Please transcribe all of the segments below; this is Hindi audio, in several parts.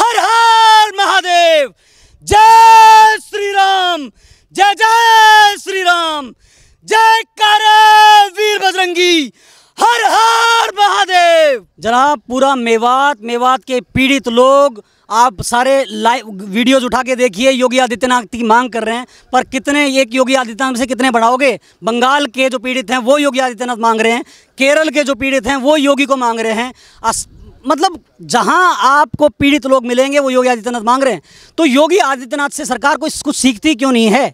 हर हर महादेव जय श्री राम जय जय श्री राम जय कर वीर बजरंगी हर हर महादेव जनाब पूरा मेवात मेवात के पीड़ित लोग आप सारे लाइव वीडियोज उठा के देखिए योगी आदित्यनाथ की मांग कर रहे हैं पर कितने एक योगी आदित्यनाथ से कितने बढ़ाओगे बंगाल के जो पीड़ित हैं वो योगी आदित्यनाथ मांग रहे हैं केरल के जो पीड़ित हैं वो योगी को मांग रहे हैं मतलब जहां आपको पीड़ित लोग मिलेंगे वो योगी आदित्यनाथ मांग रहे हैं तो योगी आदित्यनाथ से सरकार को कुछ सीखती क्यों नहीं है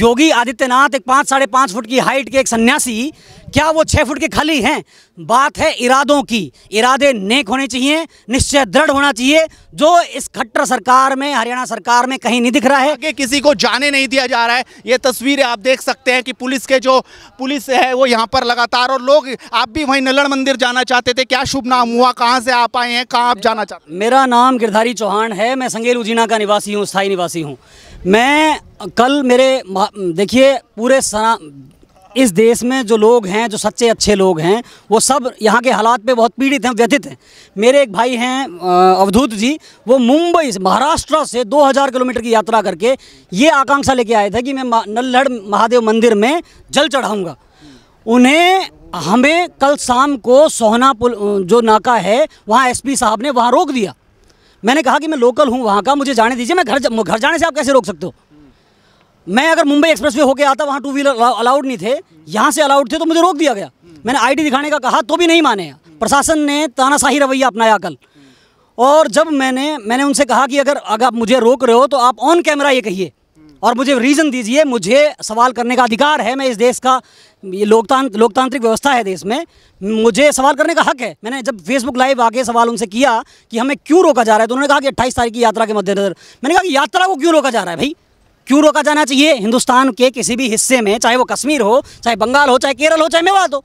योगी आदित्यनाथ एक पाँच साढ़े पाँच फुट की हाइट के एक सन्यासी क्या वो छः फुट के खाली हैं बात है इरादों की इरादे नेक होने चाहिए निश्चय दृढ़ होना चाहिए जो इस खट्टर सरकार में हरियाणा सरकार में कहीं नहीं दिख रहा है कि किसी को जाने नहीं दिया जा रहा है ये तस्वीरें आप देख सकते हैं कि पुलिस के जो पुलिस है वो यहाँ पर लगातार और लोग आप भी वहीं नलड़ मंदिर जाना चाहते थे क्या शुभ नाम हुआ कहाँ से आप आए हैं कहाँ आप जाना चाहते मेरा नाम गिरधारी चौहान है मैं संगेल उजीना का निवासी हूँ स्थायी निवासी हूँ मैं कल मेरे देखिए पूरे सना इस देश में जो लोग हैं जो सच्चे अच्छे लोग हैं वो सब यहाँ के हालात पे बहुत पीड़ित हैं व्यथित हैं मेरे एक भाई हैं अवधूत जी वो मुंबई से महाराष्ट्र से 2000 किलोमीटर की यात्रा करके ये आकांक्षा लेके आए थे कि मैं नल्लड़ महादेव मंदिर में जल चढ़ाऊँगा उन्हें हमें कल शाम को सोहना पुल जो नाका है वहाँ एस साहब ने वहाँ रोक दिया मैंने कहा कि मैं लोकल हूँ वहाँ का मुझे जाने दीजिए मैं घर जा, घर जाने से आप कैसे रोक सकते हो मैं अगर मुंबई एक्सप्रेस वे होकर आता वहाँ टू व्हीलर अलाउड नहीं थे यहाँ से अलाउड थे तो मुझे रोक दिया गया मैंने आईडी दिखाने का कहा तो भी नहीं माने प्रशासन ने तानाशाही रवैया अपनाया कल और जब मैंने मैंने उनसे कहा कि अगर अगर आप मुझे रोक रहे हो तो आप ऑन कैमरा ये कहिए और मुझे रीज़न दीजिए मुझे सवाल करने का अधिकार है मैं इस देश का ये लोकतांत्र लोकतांत्रिक व्यवस्था है देश में मुझे सवाल करने का हक है मैंने जब फेसबुक लाइव आके सवाल उनसे किया कि हमें क्यों रोका जा रहा है तो उन्होंने कहा कि अट्ठाईस तारीख की यात्रा के मद्देनजर मैंने कहा कि यात्रा को क्यों रोका जा रहा है भाई क्यों रोका जाना चाहिए हिंदुस्तान के किसी भी हिस्से में चाहे वो कश्मीर हो चाहे बंगाल हो चाहे केरल हो चाहे मेवात हो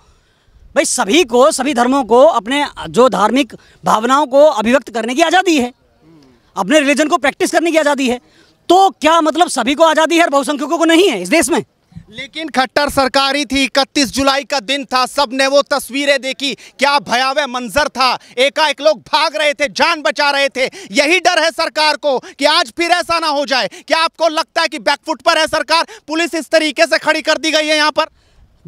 भाई सभी को सभी धर्मों को अपने जो धार्मिक भावनाओं को अभिव्यक्त करने की आज़ादी है अपने रिलीजन को प्रैक्टिस करने की आज़ादी है तो क्या मतलब सभी को आज़ादी है बहुसंख्यकों को नहीं है इस देश में लेकिन खट्टर सरकारी थी इकतीस जुलाई का दिन था सब ने वो तस्वीरें देखी क्या भयावह मंजर था एकाएक लोग भाग रहे थे जान बचा रहे थे यही डर है सरकार को कि आज फिर ऐसा ना हो जाए क्या आपको लगता है कि बैकफुट पर है सरकार पुलिस इस तरीके से खड़ी कर दी गई है यहाँ पर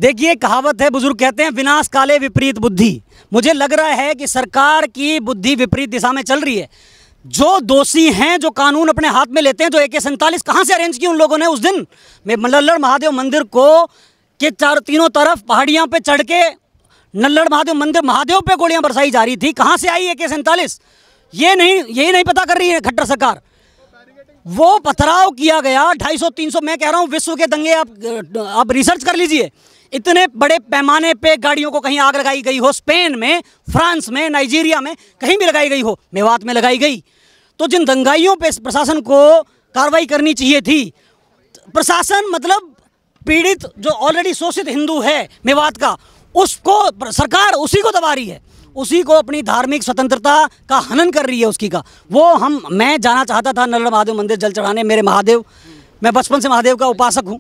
देखिए कहावत है बुजुर्ग कहते हैं विनाश काले विपरीत बुद्धि मुझे लग रहा है कि सरकार की बुद्धि विपरीत दिशा में चल रही है जो दोषी हैं जो कानून अपने हाथ में लेते हैं जो ए के सैंतालीस कहाँ से अरेंज किए उन लोगों ने उस दिन मैं मल्लड़ महादेव मंदिर को के चार तीनों तरफ पहाड़ियों पे चढ़ के नल्लड़ महादेव मंदिर महादेव पे गोलियां बरसाई जा रही थी कहाँ से आई ए के सैंतालीस ये नहीं ये नहीं पता कर रही है खट्टर सरकार वो पथराव किया गया ढाई सौ मैं कह रहा हूँ विश्व के दंगे आप आप रिसर्च कर लीजिए इतने बड़े पैमाने पे गाड़ियों को कहीं आग लगाई गई हो स्पेन में फ्रांस में नाइजीरिया में कहीं भी लगाई गई हो मेवात में लगाई गई तो जिन दंगाइयों पे प्रशासन को कार्रवाई करनी चाहिए थी प्रशासन मतलब पीड़ित जो ऑलरेडी शोषित हिंदू है मेवात का उसको सरकार उसी को दबा रही है उसी को अपनी धार्मिक स्वतंत्रता का हनन कर रही है उसकी का वो हम मैं जाना चाहता था नर्ल महादेव मंदिर जल चढ़ाने मेरे महादेव मैं बचपन से महादेव का उपासक हूँ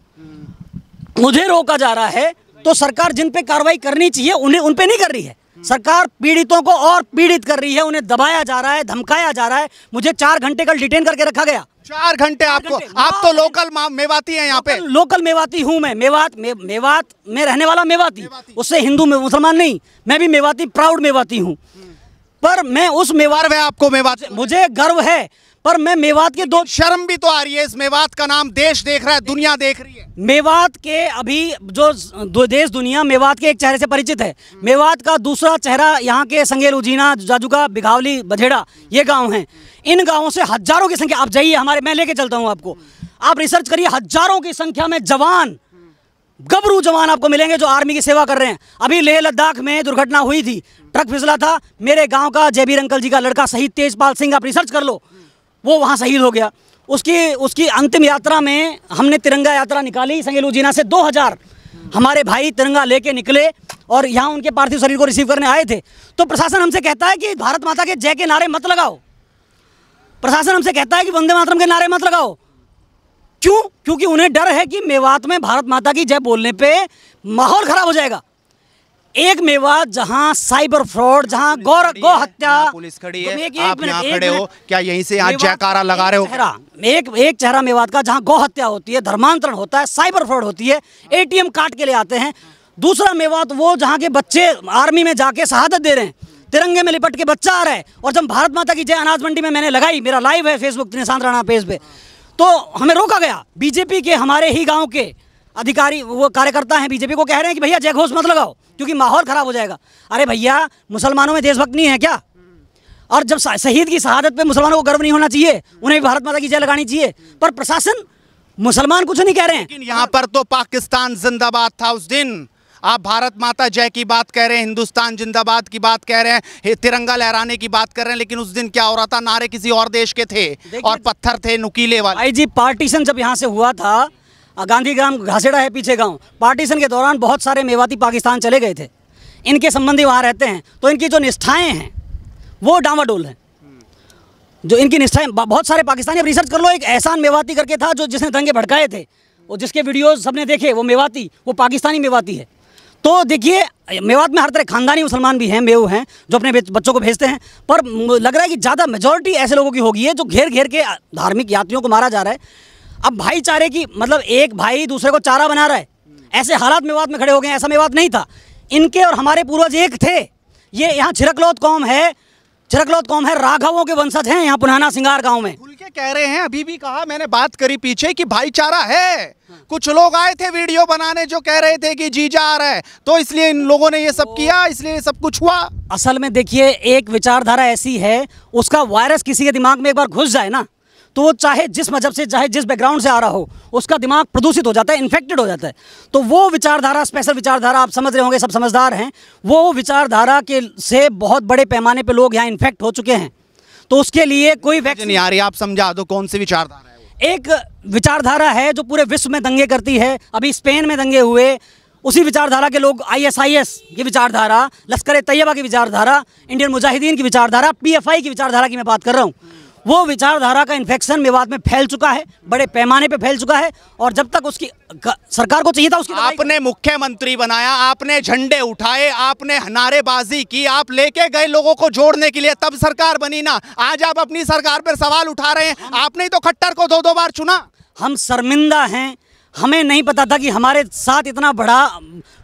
मुझे रोका जा रहा है तो सरकार जिन पे कार्रवाई करनी चाहिए उन्हें उन पे नहीं कर रही है सरकार पीड़ितों को और पीड़ित कर रही है उन्हें दबाया जा रहा है धमकाया जा रहा है मुझे चार घंटे कल डिटेन करके रखा गया चार घंटे आपको आप तो लोकल हाँ, मेवाती हैं यहाँ पे लोकल मेवाती हूँ मैं मेवात मे, मेवात में रहने वाला मेवाती, मेवाती। उससे हिंदू में मुसलमान नहीं मैं भी मेवाती प्राउड मेवाती हूँ पर मैं उस मेवार में आपको मेवाती मुझे गर्व है पर मैं मेवात के दो शर्म भी तो आ रही है इस मेवात का नाम देश देख रहा है दुनिया देख रही है मेवात के अभी जो देश दुनिया मेवात के एक चेहरे से परिचित है हम्म। मेवात का दूसरा चेहरा यहाँ के संगेल उजीना जाजुका बिघावली बझेड़ा ये गाँव है इन गाँव से हजारों की संख्या आप जाइए हमारे मैं लेके चलता हूँ आपको आप रिसर्च करिए हजारों की संख्या में जवान गबरू जवान आपको मिलेंगे जो आर्मी की सेवा कर रहे हैं अभी लेह लद्दाख में दुर्घटना हुई थी ट्रक फिसला था मेरे गांव का जयबीर अंकल जी का लड़का शहीद तेजपाल सिंह आप रिसर्च कर लो वो वहाँ शहीद हो गया उसकी उसकी अंतिम यात्रा में हमने तिरंगा यात्रा निकाली संगेलू जीना से 2000 हमारे भाई तिरंगा लेके निकले और यहाँ उनके पार्थिव शरीर को रिसीव करने आए थे तो प्रशासन हमसे कहता है कि भारत माता के जय के नारे मत लगाओ प्रशासन हमसे कहता है कि वंदे मातरम के नारे मत लगाओ क्यों क्योंकि उन्हें डर है कि मेवात में भारत माता की जय बोलने पर माहौल ख़राब हो जाएगा एक मेवा जहां साइबर फ्रॉड जहां गौर गौ हत्या पुलिस खड़ी है एक, आप यहाँ खड़े हो क्या यहीं से यहाँ जयकारा लगा रहे हो एक एक चेहरा मेवात का जहां गौ हत्या होती है धर्मांतरण होता है साइबर फ्रॉड होती है एटीएम काट के ले आते हैं दूसरा मेवात तो वो जहाँ के बच्चे आर्मी में जाके शहादत दे रहे हैं तिरंगे में लिपट के बच्चा आ रहा है और जब भारत माता की जय अनाज मंडी में मैंने लगाई मेरा लाइव है फेसबुक निशांत राणा पेज पे तो हमें रोका गया बीजेपी के हमारे ही गाँव के अधिकारी वो कार्यकर्ता हैं बीजेपी को कह रहे हैं कि भैया जय घोष मत लगाओ क्योंकि माहौल ख़राब हो जाएगा अरे भैया मुसलमानों में देशभक्त नहीं है क्या और जब शहीद की शहादत पे मुसलमानों को गर्व नहीं होना चाहिए उन्हें भी भारत माता की जय लगानी चाहिए पर प्रशासन मुसलमान कुछ नहीं कह रहे हैं लेकिन यहाँ पर तो पाकिस्तान जिंदाबाद था उस दिन आप भारत माता जय की बात कह रहे हैं हिंदुस्तान जिंदाबाद की बात कह रहे हैं तिरंगा लहराने की बात कर रहे हैं लेकिन उस दिन क्या हो रहा था नारे किसी और देश के थे और पत्थर थे नुकीले वाले जी पार्टीशन जब यहाँ से हुआ था गांधी ग्राम घासेड़ा है पीछे गांव पार्टीशन के दौरान बहुत सारे मेवाती पाकिस्तान चले गए थे इनके संबंधी वहाँ रहते हैं तो इनकी जो निष्ठाएँ हैं वो डामाडोल हैं जो इनकी निष्ठाएँ बहुत सारे पाकिस्तानी रिसर्च कर लो एक एहसान मेवाती करके था जो जिसने दंगे भड़काए थे और जिसके वीडियोज सबने देखे वो मेवाती वो पाकिस्तानी मेवाती है तो देखिए मेवात में हर तरह खानदानी मुसलमान भी हैं मेव हैं जो अपने बच्चों को भेजते हैं पर लग रहा है कि ज़्यादा मेजोरिटी ऐसे लोगों की होगी है जो घेर घेर के धार्मिक यात्रियों को मारा जा रहा है अब भाईचारे की मतलब एक भाई दूसरे को चारा बना रहा है ऐसे हालात मेवात में खड़े हो गए ऐसा मेवात नहीं था इनके और हमारे पूर्वज एक थे ये यहाँ छिरकलौत कौम है छिरकलौत कौम है राघवों के वंशज हैं यहाँ पुराना सिंगार गांव में खुल के कह रहे हैं अभी भी कहा मैंने बात करी पीछे कि भाईचारा है कुछ लोग आए थे वीडियो बनाने जो कह रहे थे कि जीजा आ रहा है तो इसलिए इन लोगों ने ये सब तो किया इसलिए सब कुछ हुआ असल में देखिए एक विचारधारा ऐसी है उसका वायरस किसी के दिमाग में एक बार घुस जाए ना तो वो चाहे जिस मजहब से चाहे जिस बैकग्राउंड से आ रहा हो उसका दिमाग प्रदूषित हो जाता है इन्फेक्टेड हो जाता है तो वो विचारधारा स्पेशल विचारधारा आप समझ रहे होंगे सब समझदार हैं वो विचारधारा के से बहुत बड़े पैमाने पर लोग यहाँ इन्फेक्ट हो चुके हैं तो उसके लिए कोई व्यक्ति नहीं आ रही आप समझा दो कौन सी विचारधारा एक विचारधारा है जो पूरे विश्व में दंगे करती है अभी स्पेन में दंगे हुए उसी विचारधारा के लोग आईएसआईएस की विचारधारा लश्कर तैयबा की विचारधारा इंडियन मुजाहिदीन की विचारधारा पीएफआई की विचारधारा की मैं बात कर रहा हूँ वो विचारधारा का इन्फेक्शन विवाद में फैल चुका है बड़े पैमाने पे फैल चुका है और जब तक उसकी सरकार को चाहिए था उसकी आपने मुख्यमंत्री बनाया आपने झंडे उठाए आपने नारेबाजी की आप लेके गए लोगों को जोड़ने के लिए तब सरकार बनी ना आज आप अपनी सरकार पर सवाल उठा रहे हैं आपने तो खट्टर को दो दो बार चुना हम शर्मिंदा हैं हमें नहीं पता था कि हमारे साथ इतना बड़ा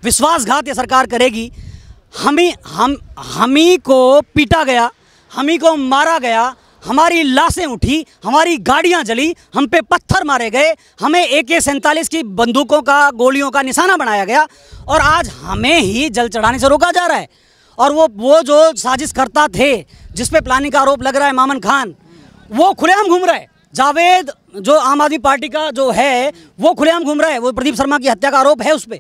विश्वासघात ये सरकार करेगी हम ही हम हम ही को पीटा गया हम ही को मारा गया हमारी लाशें उठी हमारी गाड़ियां जली हम पे पत्थर मारे गए हमें ए के सैंतालीस की बंदूकों का गोलियों का निशाना बनाया गया और आज हमें ही जल चढ़ाने से रोका जा रहा है और वो वो जो साजिशकर्ता थे जिसपे प्लानिंग का आरोप लग रहा है मामन खान वो खुलेआम घूम रहा है जावेद जो आम आदमी पार्टी का जो है वो खुलेआम घूम रहा है वो प्रदीप शर्मा की हत्या का आरोप है उस पर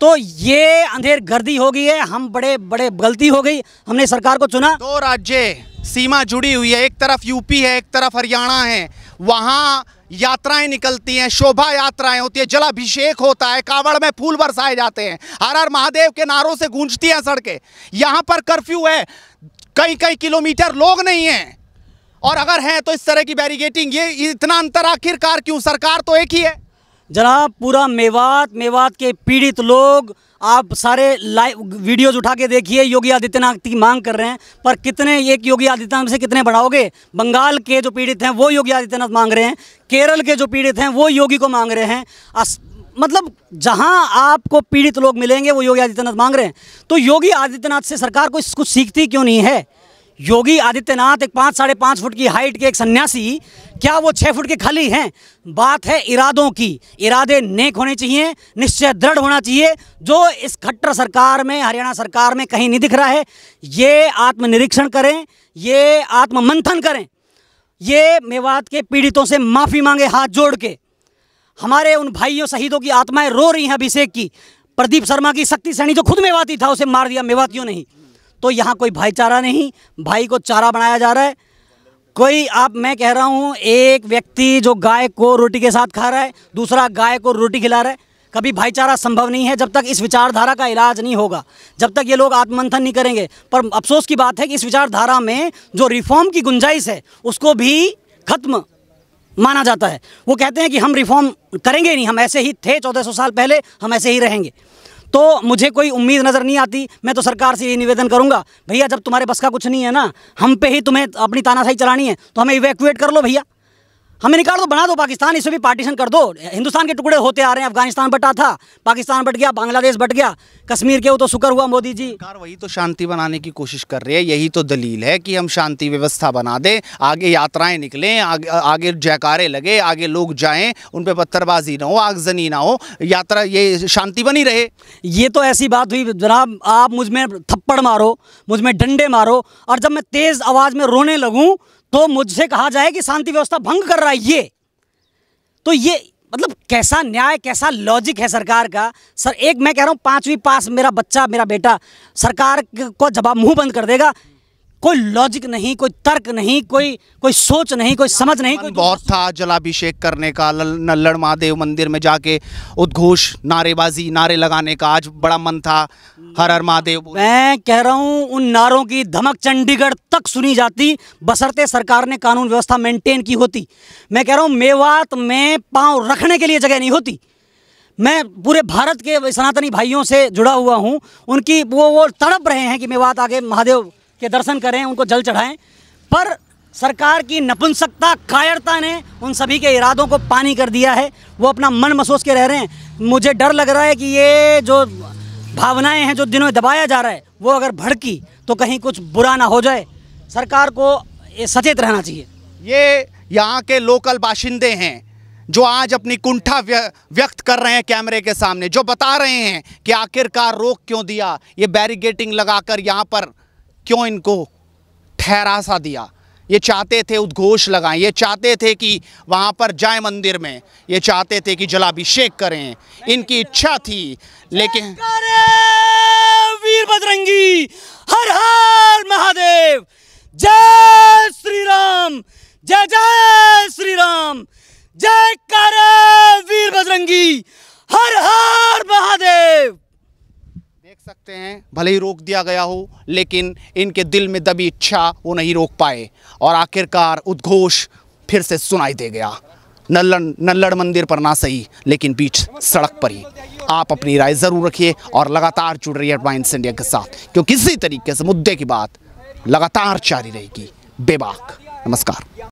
तो ये अंधेर गर्दी हो गई है हम बड़े बड़े गलती हो गई हमने सरकार को चुना दो राज्य सीमा जुड़ी हुई है एक तरफ यूपी है एक तरफ हरियाणा है वहाँ यात्राएं निकलती हैं शोभा यात्राएं होती है जलाभिषेक होता है कावड़ में फूल बरसाए जाते हैं हर हर महादेव के नारों से गूंजती हैं सड़कें यहाँ पर कर्फ्यू है कई कई किलोमीटर लोग नहीं हैं और अगर हैं तो इस तरह की बैरिगेटिंग ये इतना अंतर आखिरकार क्यों सरकार तो एक ही है जनाब पूरा मेवात मेवात के पीड़ित लोग आप सारे लाइव वीडियोज उठा के देखिए योगी आदित्यनाथ की मांग कर रहे हैं पर कितने एक योगी आदित्यनाथ से कितने बढ़ाओगे बंगाल के जो पीड़ित हैं वो योगी आदित्यनाथ मांग रहे हैं केरल के जो पीड़ित हैं वो योगी को मांग रहे हैं अस, मतलब जहां आपको पीड़ित लोग मिलेंगे वो योगी आदित्यनाथ मांग रहे हैं तो योगी आदित्यनाथ से सरकार को कुछ सीखती क्यों नहीं है योगी आदित्यनाथ एक पाँच साढ़े पाँच फुट की हाइट के एक सन्यासी क्या वो छः फुट के खाली हैं बात है इरादों की इरादे नेक होने चाहिए निश्चय दृढ़ होना चाहिए जो इस खट्टर सरकार में हरियाणा सरकार में कहीं नहीं दिख रहा है ये आत्मनिरीक्षण करें ये आत्ममंथन करें ये मेवात के पीड़ितों से माफ़ी मांगे हाथ जोड़ के हमारे उन भाइयों शहीदों की आत्माएं रो रही हैं अभिषेक की प्रदीप शर्मा की शक्ति सैनी जो खुद मेवाती था उसे मार दिया मेवातियों नहीं तो यहाँ कोई भाईचारा नहीं भाई को चारा बनाया जा रहा है कोई आप मैं कह रहा हूँ एक व्यक्ति जो गाय को रोटी के साथ खा रहा है दूसरा गाय को रोटी खिला रहा है कभी भाईचारा संभव नहीं है जब तक इस विचारधारा का इलाज नहीं होगा जब तक ये लोग आत्ममंथन नहीं करेंगे पर अफसोस की बात है कि इस विचारधारा में जो रिफॉर्म की गुंजाइश है उसको भी खत्म माना जाता है वो कहते हैं कि हम रिफॉर्म करेंगे नहीं हम ऐसे ही थे चौदह सौ साल पहले हम ऐसे ही रहेंगे तो मुझे कोई उम्मीद नज़र नहीं आती मैं तो सरकार से ये निवेदन करूँगा भैया जब तुम्हारे बस का कुछ नहीं है ना हम पे ही तुम्हें अपनी तानाशाही चलानी है तो हमें इवैक्यूएट कर लो भैया हमें निकाल दो बना दो पाकिस्तान इसे भी पार्टीशन कर दो हिंदुस्तान के टुकड़े होते आ रहे हैं अफगानिस्तान बटा था पाकिस्तान बट गया बांग्लादेश बट गया कश्मीर के वो तो शुक्र हुआ मोदी जी सरकार वही तो शांति बनाने की कोशिश कर रही है यही तो दलील है कि हम शांति व्यवस्था बना दें आगे यात्राएं निकलें आगे, आगे जयकारे लगे आगे लोग जाए उन पर पत्थरबाजी ना हो आगजनी ना हो यात्रा ये शांति बनी रहे ये तो ऐसी बात हुई जनाब आप मुझ में थप्पड़ मारो मुझमें डंडे मारो और जब मैं तेज़ आवाज़ में रोने लगूँ तो मुझसे कहा जाए कि शांति व्यवस्था भंग कर रहा है ये तो ये मतलब कैसा न्याय कैसा लॉजिक है सरकार का सर एक मैं कह रहा हूँ पांचवी पास मेरा बच्चा मेरा बेटा सरकार को जवाब मुंह बंद कर देगा कोई लॉजिक नहीं कोई तर्क नहीं कोई कोई सोच नहीं कोई समझ नहीं कोई बहुत था जलाभिषेक करने का नल्लड़ महादेव मंदिर में जाके उद्घोष नारेबाजी नारे लगाने का आज बड़ा मन था हर हर महादेव मैं कह रहा हूँ उन नारों की धमक चंडीगढ़ तक सुनी जाती बसरते सरकार ने कानून व्यवस्था मेंटेन की होती मैं कह रहा हूँ मेवात में पाँव रखने के लिए जगह नहीं होती मैं पूरे भारत के सनातनी भाइयों से जुड़ा हुआ हूँ उनकी वो वो तड़प रहे हैं कि मेवात आगे महादेव के दर्शन करें उनको जल चढ़ाएं पर सरकार की नपुंसकता कायरता ने उन सभी के इरादों को पानी कर दिया है वो अपना मन महसूस के रह रहे हैं मुझे डर लग रहा है कि ये जो भावनाएं हैं जो दिनों दबाया जा रहा है वो अगर भड़की तो कहीं कुछ बुरा ना हो जाए सरकार को सचेत रहना चाहिए ये यहाँ के लोकल बाशिंदे हैं जो आज अपनी कुंठा व्यक्त कर रहे हैं कैमरे के सामने जो बता रहे हैं कि आखिरकार रोक क्यों दिया ये बैरिगेटिंग लगाकर यहाँ पर क्यों इनको सा दिया ये चाहते थे उद्घोष लगाएं ये चाहते थे कि वहाँ पर जाए मंदिर में ये चाहते थे कि जलाभिषेक करें इनकी इच्छा थी लेकिन वीर बजरंगी हर हर महादेव जय श्री राम जय जय श्री राम जय कर वीर बजरंगी हर हर महादेव देख सकते हैं भले ही रोक दिया गया हो लेकिन इनके दिल में दबी इच्छा वो नहीं रोक पाए और आखिरकार उद्घोष फिर से सुनाई दे गया नल्लड़ नल्लड़ मंदिर पर ना सही लेकिन बीच सड़क पर ही आप अपनी राय ज़रूर रखिए और लगातार जुड़ रही है इंडिया के साथ क्योंकि इसी तरीके से मुद्दे की बात लगातार जारी रहेगी बेबाक नमस्कार